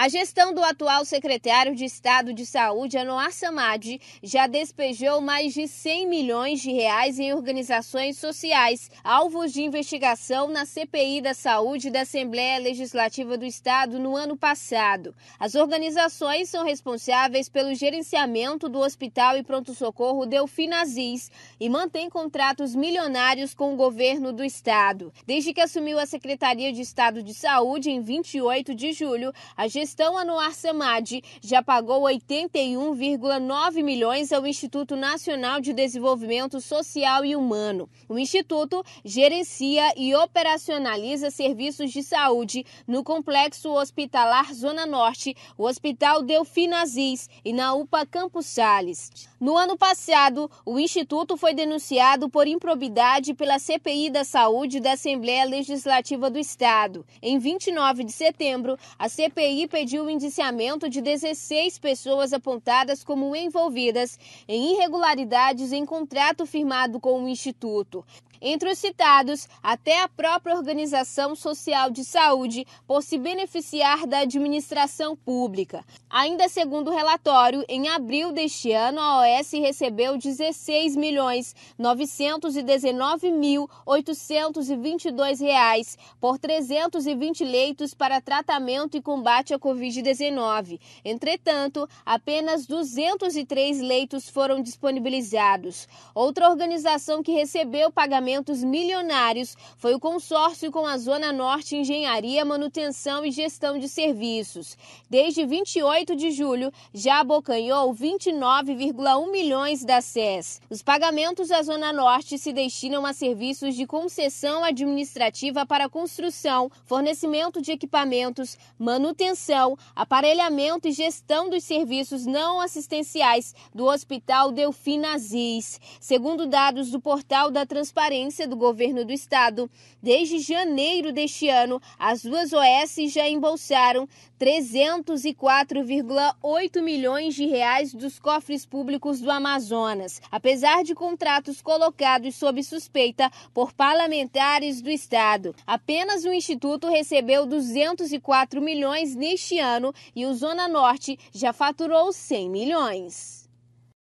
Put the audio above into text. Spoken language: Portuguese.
A gestão do atual secretário de Estado de Saúde, Anoar Samad, já despejou mais de 100 milhões de reais em organizações sociais, alvos de investigação na CPI da Saúde da Assembleia Legislativa do Estado no ano passado. As organizações são responsáveis pelo gerenciamento do Hospital e Pronto-Socorro Delfim Aziz e mantêm contratos milionários com o governo do Estado. Desde que assumiu a Secretaria de Estado de Saúde, em 28 de julho, a gestão gestão anual SAMAD já pagou 81,9 milhões ao Instituto Nacional de Desenvolvimento Social e Humano. O Instituto gerencia e operacionaliza serviços de saúde no Complexo Hospitalar Zona Norte, o Hospital Delfim Aziz e na UPA Campos Sales. No ano passado, o Instituto foi denunciado por improbidade pela CPI da Saúde da Assembleia Legislativa do Estado. Em 29 de setembro, a CPI pediu o indiciamento de 16 pessoas apontadas como envolvidas em irregularidades em contrato firmado com o Instituto. Entre os citados, até a própria Organização Social de Saúde por se beneficiar da administração pública. Ainda segundo o relatório, em abril deste ano, a OS recebeu 16 milhões reais por 320 leitos para tratamento e combate à Covid-19. Entretanto, apenas 203 leitos foram disponibilizados. Outra organização que recebeu pagamento milionários foi o consórcio com a Zona Norte Engenharia, Manutenção e Gestão de Serviços. Desde 28 de julho, já abocanhou 29,1 milhões da SES. Os pagamentos à Zona Norte se destinam a serviços de concessão administrativa para construção, fornecimento de equipamentos, manutenção, aparelhamento e gestão dos serviços não assistenciais do Hospital Delfim Aziz. Segundo dados do portal da Transparência, do governo do estado. Desde janeiro deste ano, as duas OS já embolsaram 304,8 milhões de reais dos cofres públicos do Amazonas, apesar de contratos colocados sob suspeita por parlamentares do estado. Apenas o instituto recebeu 204 milhões neste ano e o Zona Norte já faturou 100 milhões.